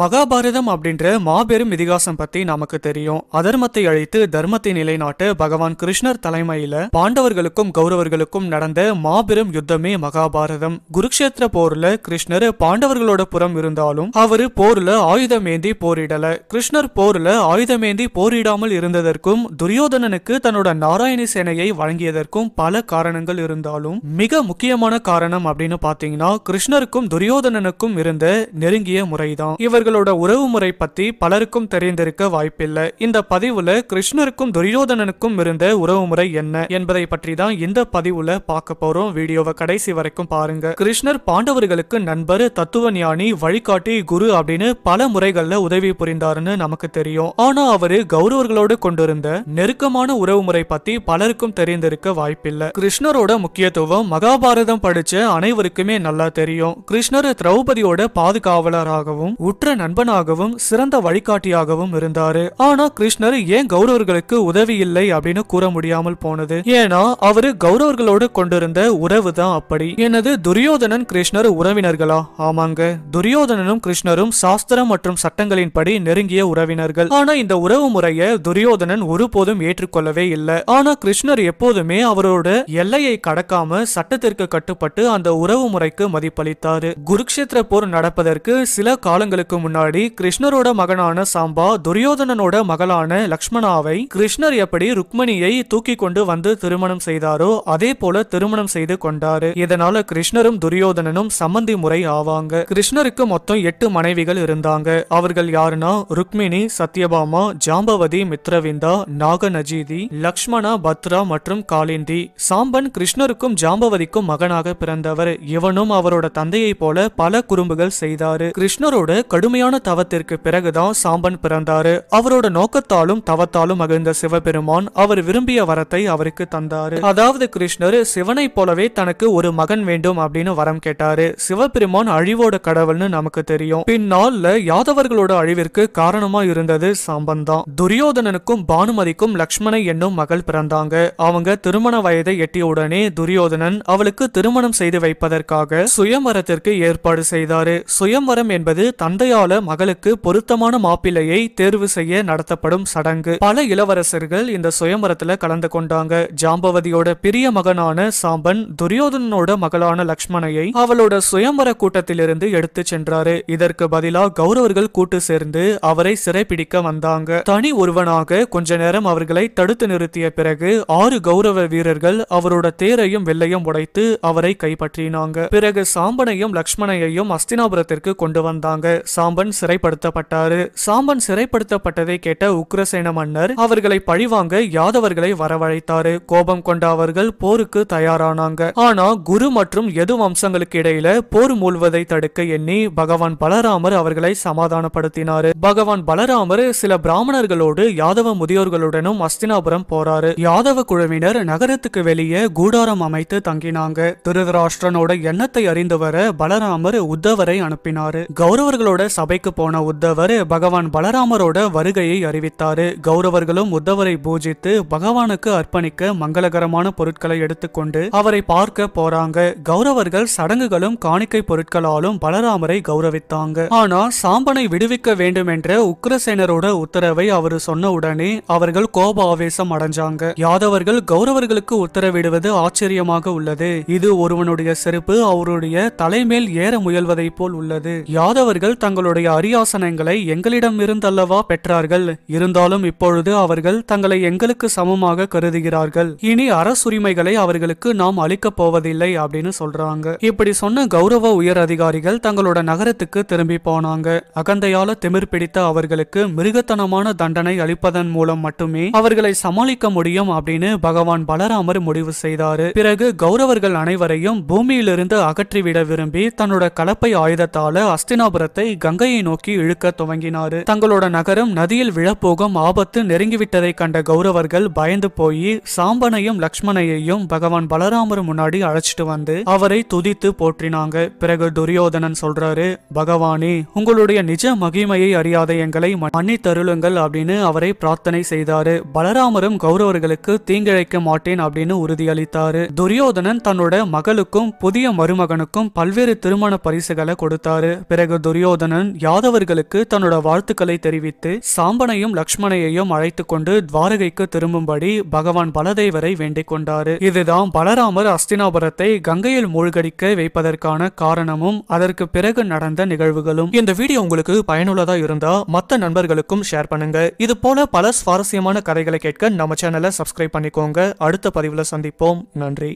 மகாபாரதம் அப்படின்ற மாபெரும் இதிகாசம் பத்தி நமக்கு தெரியும் அதர்மத்தை அழித்து தர்மத்தை நிலைநாட்ட பகவான் கிருஷ்ணர் தலைமையில பாண்டவர்களுக்கும் கௌரவர்களுக்கும் நடந்த மாபெரும் யுத்தமே மகாபாரதம் குருக்ஷேத்திர போர்ல கிருஷ்ணர் பாண்டவர்களோட புறம் இருந்தாலும் அவரு போர்ல ஆயுதமேந்தி போரிடல கிருஷ்ணர் போர்ல ஆயுதமேந்தி போரிடாமல் இருந்ததற்கும் துரியோதனனுக்கு தன்னோட நாராயணி சேனையை வழங்கியதற்கும் பல காரணங்கள் இருந்தாலும் மிக முக்கியமான காரணம் அப்படின்னு பாத்தீங்கன்னா கிருஷ்ணருக்கும் துரியோதனனுக்கும் இருந்த நெருங்கிய முறைதான் இவர்களோட உறவு முறை பத்தி பலருக்கும் தெரிந்திருக்க வாய்ப்பில்லை இந்த பதிவுல கிருஷ்ணருக்கும் துரியோதனனுக்கும் இருந்த உறவு முறை என்ன என்பதை பற்றி தான் இந்த பதிவுல பார்க்க போறோம் வீடியோவை கடைசி வரைக்கும் பாருங்க கிருஷ்ணர் பாண்டவர்களுக்கு நண்பர் தத்துவ ஞானி வழிகாட்டி குரு அப்படின்னு பல முறைகள்ல உதவி புரிந்தாருன்னு நமக்கு தெரியும் ஆனா அவரு கௌரவர்களோடு கொண்டிருந்த நெருக்கமான உறவு முறை பத்தி பலருக்கும் தெரிந்திருக்க வாய்ப்பில்லை கிருஷ்ணரோட முக்கியத்துவம் மகாபாரதம் படிச்ச அனைவருக்குமே நல்லா தெரியும் கிருஷ்ணர் திரௌபதியோட பாதுகாவலராகவும் உற்ற நண்பனாகவும் சிறந்த வழிகாட்டியாகவும் இருந்தாரு ஆனா கிருஷ்ணர் ஏன் கௌரவர்களுக்கு உதவி இல்லை அப்படின்னு கூற முடியாமல் போனது ஏன்னா அவரு கௌரவர்களோடு கொண்டிருந்த உறவு தான் அப்படி எனது துரியோதனன் கிருஷ்ணர் உறவினர்களா ஆமாங்க துரியோதனனும் கிருஷ்ணரும் சாஸ்திரம் மற்றும் சட்டங்களின்படி நெருங்கிய உறவினர்கள் ஆனா இந்த உறவு முறைய துரியோதனன் ஒருபோதும் ஏற்றுக்கொள்ளவே இல்லை ஆனா கிருஷ்ணர் எப்போதுமே அவரோட எல்லையை கடக்காம சட்டத்திற்கு கட்டுப்பட்டு அந்த உறவு முறைக்கு மதிப்பளித்தாரு குருக்ஷேத்திர போர் நடப்பதற்கு சில காலங்களுக்கு போறதுக்கு முன்னாடி கிருஷ்ணரோட மகனான சாம்பா துரியோதனனோட மகளான லக்ஷ்மணாவை கிருஷ்ணர் எப்படி ருக்மணியை தூக்கி கொண்டு வந்து திருமணம் செய்தாரோ அதே போல திருமணம் செய்து கொண்டாரு இதனால கிருஷ்ணரும் துரியோதனனும் சம்பந்தி முறை ஆவாங்க கிருஷ்ணருக்கு மொத்தம் எட்டு மனைவிகள் இருந்தாங்க அவர்கள் யாருன்னா ருக்மிணி சத்யபாமா ஜாம்பவதி மித்ரவிந்தா நாகநஜீதி லக்ஷ்மணா பத்ரா மற்றும் காலிந்தி சாம்பன் கிருஷ்ணருக்கும் ஜாம்பவதிக்கும் மகனாக பிறந்தவர் இவனும் அவரோட தந்தையை போல பல குறும்புகள் செய்தாரு கிருஷ்ணரோட கடுமையான தவத்திற்கு பிறகுதான் சாம்பன் பிறந்தாரு அவரோட நோக்கத்தாலும் தவத்தாலும் மகிழ்ந்த சிவபெருமான் அவர் விரும்பிய வரத்தை அவருக்கு தந்தாரு அதாவது கிருஷ்ணர் சிவனை போலவே தனக்கு ஒரு மகன் வேண்டும் அப்படின்னு வரம் கேட்டாரு சிவபெருமான் அழிவோட கடவுள்னு நமக்கு தெரியும் பின்னால யாதவர்களோட அழிவிற்கு காரணமா இருந்தது சாம்பன் தான் துரியோதனனுக்கும் பானுமதிக்கும் லக்ஷ்மணை என்னும் மகள் பிறந்தாங்க அவங்க திருமண வயதை எட்டிய உடனே துரியோதனன் அவளுக்கு திருமணம் செய்து வைப்பதற்காக சுயமரத்திற்கு ஏற்பாடு செய்தாரு சுயம்வரம் என்பது தந்தை படையாள மகளுக்கு பொருத்தமான மாப்பிள்ளையை தேர்வு செய்ய நடத்தப்படும் சடங்கு பல இளவரசர்கள் இந்த சுயம்பரத்துல கலந்து கொண்டாங்க ஜாம்பவதியோட பிரிய மகனான சாம்பன் துரியோதனோட மகளான லக்ஷ்மணையை அவளோட சுயம்பர கூட்டத்திலிருந்து எடுத்து சென்றாரு இதற்கு பதிலா கௌரவர்கள் கூட்டு சேர்ந்து அவரை சிறைப்பிடிக்க வந்தாங்க தனி ஒருவனாக கொஞ்ச நேரம் அவர்களை தடுத்து நிறுத்திய பிறகு ஆறு கௌரவ வீரர்கள் அவரோட தேரையும் வெள்ளையும் உடைத்து அவரை கைப்பற்றினாங்க பிறகு சாம்பனையும் லக்ஷ்மணையையும் அஸ்தினாபுரத்திற்கு கொண்டு வந்தாங்க சாம்பன் சிறைப்படுத்தப்பட்டாரு சாம்பன் சிறைப்படுத்தப்பட்டதை கேட்ட உக்ரசேன மன்னர் அவர்களை பழிவாங்க யாதவர்களை வரவழைத்தாரு கோபம் கொண்ட அவர்கள் போருக்கு தயாரானாங்க ஆனா குரு மற்றும் எது வம்சங்களுக்கு இடையில போர் மூழ்வதை தடுக்க எண்ணி பகவான் பலராமர் அவர்களை சமாதானப்படுத்தினாரு பகவான் பலராமர் சில பிராமணர்களோடு யாதவ முதியோர்களுடனும் அஸ்தினாபுரம் போறாரு யாதவ குழுவினர் நகரத்துக்கு வெளியே கூடாரம் அமைத்து தங்கினாங்க திருதராஷ்டிரனோட எண்ணத்தை அறிந்து வர பலராமர் உத்தவரை அனுப்பினாரு கௌரவர்களோட பக்தியோட சபைக்கு போன உத்தவர் பகவான் பலராமரோட வருகையை அறிவித்தார் கௌரவர்களும் உத்தவரை பூஜித்து பகவானுக்கு அர்ப்பணிக்க மங்களகரமான பொருட்களை எடுத்துக்கொண்டு அவரை பார்க்க போறாங்க கௌரவர்கள் சடங்குகளும் காணிக்கை பொருட்களாலும் பலராமரை கௌரவித்தாங்க ஆனா சாம்பனை விடுவிக்க வேண்டும் என்ற உக்ரசேனரோட உத்தரவை அவர் சொன்ன உடனே அவர்கள் கோப ஆவேசம் அடைஞ்சாங்க யாதவர்கள் கௌரவர்களுக்கு உத்தரவிடுவது ஆச்சரியமாக உள்ளது இது ஒருவனுடைய செருப்பு அவருடைய தலைமேல் ஏற முயல்வதை போல் உள்ளது யாதவர்கள் தங்கள் தங்களுடைய அரியாசனங்களை எங்களிடம் இருந்தல்லவா பெற்றார்கள் இருந்தாலும் இப்பொழுது அவர்கள் தங்களை எங்களுக்கு சமமாக கருதுகிறார்கள் இனி அரசுரிமைகளை அவர்களுக்கு நாம் அளிக்கப் போவதில்லை அப்படின்னு சொல்றாங்க இப்படி சொன்ன கௌரவ உயர் அதிகாரிகள் தங்களோட நகரத்துக்கு திரும்பி போனாங்க அகந்தையால திமிர் பிடித்த அவர்களுக்கு மிருகத்தனமான தண்டனை அளிப்பதன் மூலம் மட்டுமே அவர்களை சமாளிக்க முடியும் அப்படின்னு பகவான் பலராமர் முடிவு செய்தாரு பிறகு கௌரவர்கள் அனைவரையும் பூமியிலிருந்து அகற்றிவிட விரும்பி தன்னோட கலப்பை ஆயுதத்தால அஸ்தினாபுரத்தை கங்கையை நோக்கி இழுக்க துவங்கினாரு தங்களோட நகரம் நதியில் விழப்போகும் ஆபத்து நெருங்கிவிட்டதை கண்ட கௌரவர்கள் பயந்து போய் சாம்பனையும் லக்ஷ்மணையையும் பகவான் பலராமர் முன்னாடி அழைச்சிட்டு வந்து அவரை துதித்து போற்றினாங்க பிறகு துரியோதனன் சொல்றாரு பகவானே உங்களுடைய நிஜ மகிமையை அறியாத எங்களை மன்னித்தருளுங்கள் அப்படின்னு அவரை பிரார்த்தனை செய்தாரு பலராமரும் கௌரவர்களுக்கு தீங்கிழைக்க மாட்டேன் அப்படின்னு உறுதியளித்தாரு துரியோதனன் தன்னோட மகளுக்கும் புதிய மருமகனுக்கும் பல்வேறு திருமண பரிசுகளை கொடுத்தாரு பிறகு துரியோதனன் துரியோதனன் யாதவர்களுக்கு தன்னோட வாழ்த்துக்களை தெரிவித்து சாம்பனையும் லக்ஷ்மணையையும் அழைத்து கொண்டு துவாரகைக்கு திரும்பும்படி பகவான் பலதேவரை வேண்டிக் கொண்டாரு இதுதான் பலராமர் அஸ்தினாபுரத்தை கங்கையில் மூழ்கடிக்க வைப்பதற்கான காரணமும் அதற்கு பிறகு நடந்த நிகழ்வுகளும் இந்த வீடியோ உங்களுக்கு பயனுள்ளதா இருந்தா மற்ற நண்பர்களுக்கும் ஷேர் பண்ணுங்க இது போல பல சுவாரஸ்யமான கதைகளை கேட்க நம்ம சேனலை சப்ஸ்கிரைப் பண்ணிக்கோங்க அடுத்த பதிவுல சந்திப்போம் நன்றி